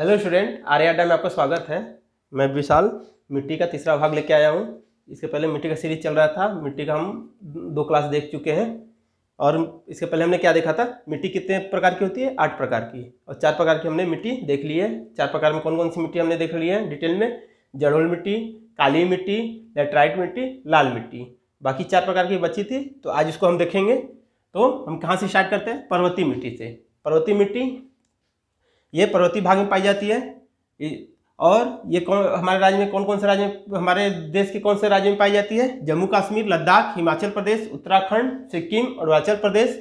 hello student आर्य अड्डा में आपका स्वागत है मैं विशाल मिट्टी का तीसरा भाग लेके आया हूँ इसके पहले मिट्टी का सीरीज चल रहा था मिट्टी का हम दो क्लास देख चुके हैं और इसके पहले हमने क्या देखा था मिट्टी कितने प्रकार की होती है आठ प्रकार की और चार प्रकार की हमने मिट्टी देख ली है चार प्रकार में कौन कौन सी मिट्टी हमने देख ली है डिटेल में जड़ोल मिट्टी काली मिट्टी लेट्राइट मिट्टी लाल मिट्टी बाकी चार प्रकार की बची थी तो आज इसको हम देखेंगे तो हम कहाँ से स्टार्ट करते हैं पर्वतीय मिट्टी से पर्वतीय मिट्टी ये पर्वतीय भाग में पाई जाती है और ये कौन हमारे राज्य में कौन कौन से राज्य में हमारे देश के कौन से राज्य में पाई जाती है जम्मू कश्मीर लद्दाख हिमाचल प्रदेश उत्तराखंड सिक्किम अरुणाचल प्रदेश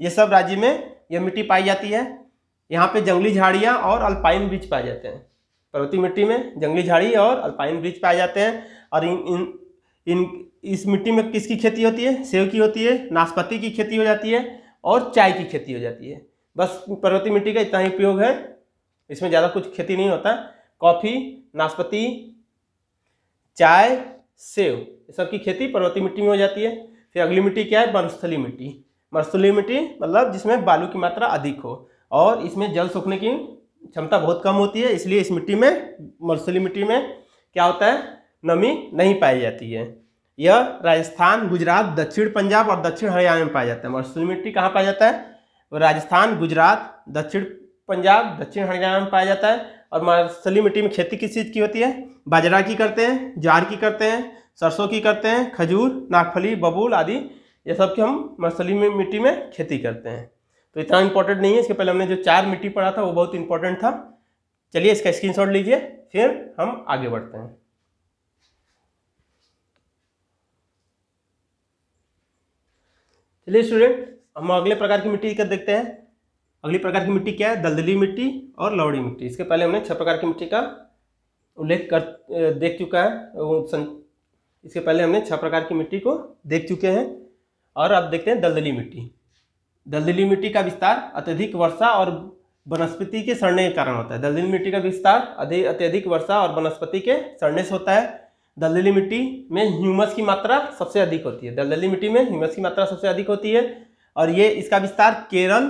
ये सब राज्य में यह मिट्टी पाई जाती है यहाँ पे जंगली झाड़ियाँ और अल्पाइन ब्रिज पाए जाते हैं पर्वतीय मिट्टी में जंगली झाड़ी और अल्पाइन ब्रिज पाए जाते हैं और इन इन इन इस मिट्टी में किसकी खेती होती है सेब की होती है नाशपाती की खेती हो जाती है और चाय की खेती हो जाती है बस पर्वतीय मिट्टी का इतना ही उपयोग है इसमें ज़्यादा कुछ खेती नहीं होता कॉफ़ी नाशपाती चाय सेव ये सब की खेती पर्वतीय मिट्टी में हो जाती है फिर अगली मिट्टी क्या है मरुस्थली मिट्टी मरुस्थली मिट्टी मतलब जिसमें बालू की मात्रा अधिक हो और इसमें जल सूखने की क्षमता बहुत कम होती है इसलिए इस मिट्टी में मरुस्थली मिट्टी में क्या होता है नमी नहीं पाई जाती है यह राजस्थान गुजरात दक्षिण पंजाब और दक्षिण हरियाणा में पाया जाता है मरुस्थली मिट्टी कहाँ पाया जाता है राजस्थान गुजरात दक्षिण पंजाब दक्षिण हरियाणा में पाया जाता है और मार्सली मिट्टी में खेती किस चीज़ की होती है बाजरा की करते हैं ज्वार की करते हैं सरसों की करते हैं खजूर नागफली बबूल आदि ये सब की हम मार्सली में मिट्टी में खेती करते हैं तो इतना इम्पोर्टेंट नहीं है इसके पहले हमने जो चार मिट्टी पढ़ा था वो बहुत इंपॉर्टेंट था चलिए इसका स्क्रीन लीजिए फिर हम आगे बढ़ते हैं चलिए स्टूडेंट हम अगले प्रकार की मिट्टी का देखते हैं अगली प्रकार की मिट्टी क्या है दलदली मिट्टी और लवड़ी मिट्टी इसके पहले हमने छह प्रकार की मिट्टी का उल्लेख कर देख चुका है इसके पहले हमने छह प्रकार की मिट्टी को देख चुके हैं और अब देखते हैं दलदली मिट्टी दलदली मिट्टी का विस्तार अत्यधिक वर्षा और वनस्पति के सड़ने के कारण होता है दलदली मिट्टी का विस्तार अत्यधिक वर्षा और वनस्पति के सड़ने से होता है दलदली मिट्टी में ह्यूमस की मात्रा सबसे अधिक होती है दलदली मिट्टी में ह्यूमस की मात्रा सबसे अधिक होती है और ये इसका विस्तार केरल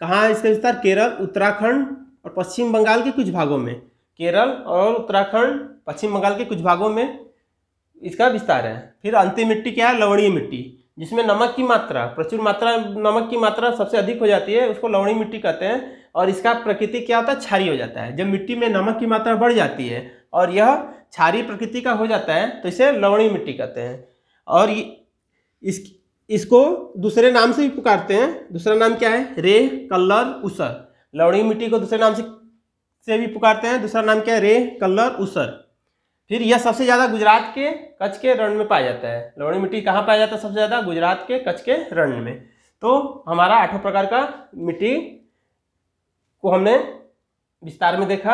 कहाँ है इसका विस्तार केरल उत्तराखंड और पश्चिम बंगाल के कुछ भागों में केरल और उत्तराखंड पश्चिम बंगाल के कुछ भागों में इसका विस्तार है फिर अंतिम मिट्टी क्या है लवणीय मिट्टी जिसमें नमक की मात्रा प्रचुर मात्रा नमक की मात्रा सबसे अधिक हो जाती है उसको लवणी मिट्टी कहते हैं और इसका प्रकृति क्या होता है छारी हो जाता है जब मिट्टी में नमक की मात्रा बढ़ जाती है और यह क्षारी प्रकृति का हो जाता है तो इसे लवणी मिट्टी कहते हैं और इस इसको दूसरे नाम से भी पुकारते हैं दूसरा नाम क्या है रे कलर उसर लवड़ी मिट्टी को दूसरे नाम से से भी पुकारते हैं दूसरा नाम क्या है रे कलर उसर फिर यह सबसे ज़्यादा गुजरात के कच्छ के रण में पाया जाता है लवड़ी मिट्टी कहाँ पाया जाता है सबसे ज़्यादा गुजरात के कच्छ के रण में तो हमारा आठों प्रकार का मिट्टी को हमने विस्तार में देखा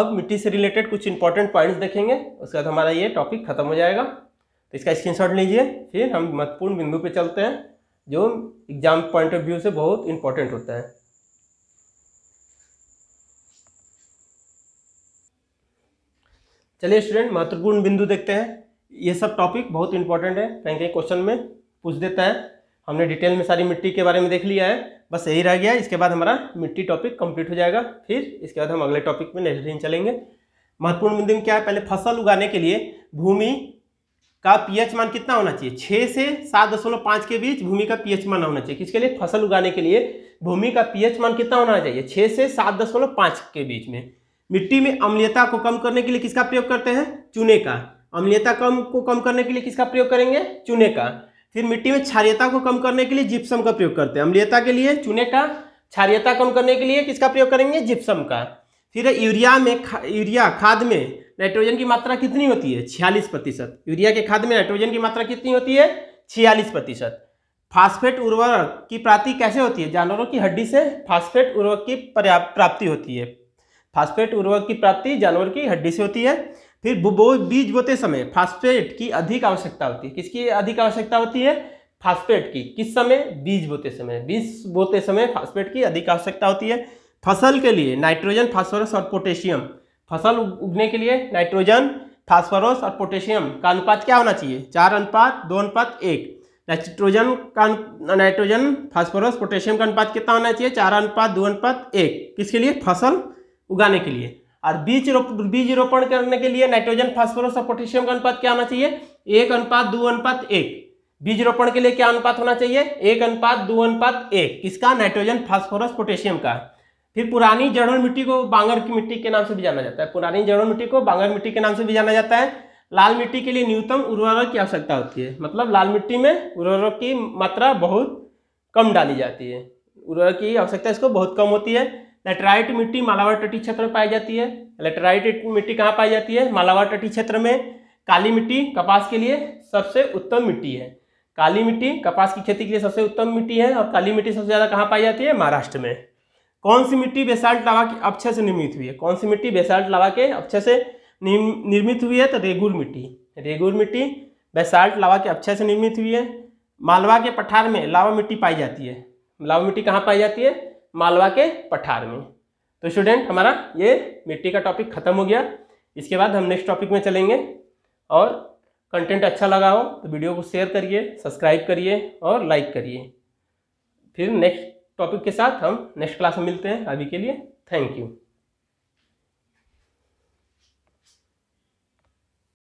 अब मिट्टी से रिलेटेड कुछ इंपॉर्टेंट पॉइंट्स देखेंगे उसके बाद हमारा ये टॉपिक खत्म हो जाएगा तो इसका स्क्रीनशॉट लीजिए फिर हम महत्वपूर्ण बिंदु पे चलते हैं जो एग्जाम पॉइंट ऑफ व्यू से बहुत इंपॉर्टेंट होता है चलिए स्टूडेंट महत्वपूर्ण बिंदु देखते हैं ये सब टॉपिक बहुत इंपॉर्टेंट है कहीं कहीं क्वेश्चन में पूछ देता है हमने डिटेल में सारी मिट्टी के बारे में देख लिया है बस यही रह गया इसके बाद हमारा मिट्टी टॉपिक कंप्लीट हो जाएगा फिर इसके बाद हम अगले टॉपिक में नेक्स्ट दिन चलेंगे महत्वपूर्ण बिंदु में क्या है पहले फसल उगाने के लिए भूमि का पीएच मान कितना होना चाहिए छः से सात दशमलव पाँच के बीच भूमि का पीएच मान होना चाहिए किसके लिए फसल उगाने के लिए भूमि का पीएच मान कितना होना चाहिए छः से सात दशमलव पाँच के बीच में मिट्टी में अम्लीयता को कम करने के लिए किसका प्रयोग करते हैं चूने का अम्लीयता कम को कम करने के लिए किसका प्रयोग करेंगे चूने का फिर मिट्टी में क्षारियता को कम करने के लिए जिप्सम का प्रयोग करते हैं अम्लीयता के लिए चूने का क्षारियता कम करने के लिए किसका प्रयोग करेंगे जिप्सम का फिर यूरिया में यूरिया खाद में नाइट्रोजन की मात्रा कितनी होती है छियालीस प्रतिशत यूरिया के खाद में नाइट्रोजन की मात्रा कितनी होती है छियालीस प्रतिशत फास्फेट उर्वरक की प्राप्ति कैसे होती है जानवरों की हड्डी से फास्फेट उर्वरक की प्राप्ति होती है फास्फेट उर्वरक की प्राप्ति जानवर की हड्डी से होती है फिर बो बीज बोते समय फास्फेट की अधिक आवश्यकता होती है किसकी अधिक आवश्यकता होती है फास्फेट की किस समय बीज बोते समय बीज बोते समय फास्फेट की अधिक आवश्यकता होती है फसल के लिए नाइट्रोजन फास्फोरस और पोटेशियम फसल उगने के लिए नाइट्रोजन फास्फोरस और पोटेशियम का अनुपात क्या होना चाहिए चार अनुपात दो अनुपात एक नाइट्रोजन का नाइट्रोजन फास्फोरस पोटेशियम का अनुपात कितना होना चाहिए चार अनुपात दो अनुपात एक किसके लिए फसल उगाने के लिए और बीज रोप बीज रोपण करने के लिए नाइट्रोजन फास्फोरस और पोटेशियम का अनुपात क्या होना चाहिए एक अनुपात दो अनुपात एक बीज रोपण के लिए क्या अनुपात होना चाहिए एक अनुपात दो अनुपात एक किसका नाइट्रोजन फास्फोरस पोटेशियम का फिर पुरानी जड़ों मिट्टी को बांगर की मिट्टी के नाम से भी जाना जाता है पुरानी जड़ों मिट्टी को बांगर मिट्टी के नाम से भी जाना जाता है लाल मिट्टी के लिए न्यूनतम उर्वरक की आवश्यकता होती है मतलब लाल मिट्टी में उर्वरक की मात्रा बहुत कम डाली जाती है उर्वरक की आवश्यकता इसको बहुत कम होती है लेटराइट मिट्टी मालावार तटीय क्षेत्र में पाई जाती है लेटराइट मिट्टी कहाँ पाई जाती है मालावार तटीय क्षेत्र में काली मिट्टी कपास के लिए सबसे उत्तम मिट्टी है काली मिट्टी कपास की खेती के लिए सबसे उत्तम मिट्टी है और काली मिट्टी सबसे ज़्यादा कहाँ पाई जाती है महाराष्ट्र में कौन सी मिट्टी बेसाल्ट लगा के अक्षय से निर्मित हुई है कौन सी मिट्टी बेसाल्ट लगा के अक्षय से निर्मित हुई है तो रेगुर मिट्टी रेगुर मिट्टी बेसाल्ट लावा के अक्षय से निर्मित हुई है मालवा के पठार में लावा मिट्टी पाई जाती है लावा मिट्टी कहाँ पाई जाती है मालवा के पठार में तो स्टूडेंट हमारा ये मिट्टी का टॉपिक खत्म हो गया इसके बाद हम नेक्स्ट टॉपिक में चलेंगे और कंटेंट अच्छा लगा हो तो वीडियो को शेयर करिए सब्सक्राइब करिए और लाइक करिए फिर नेक्स्ट टॉपिक के साथ हम नेक्स्ट क्लास में मिलते हैं अभी के लिए थैंक यू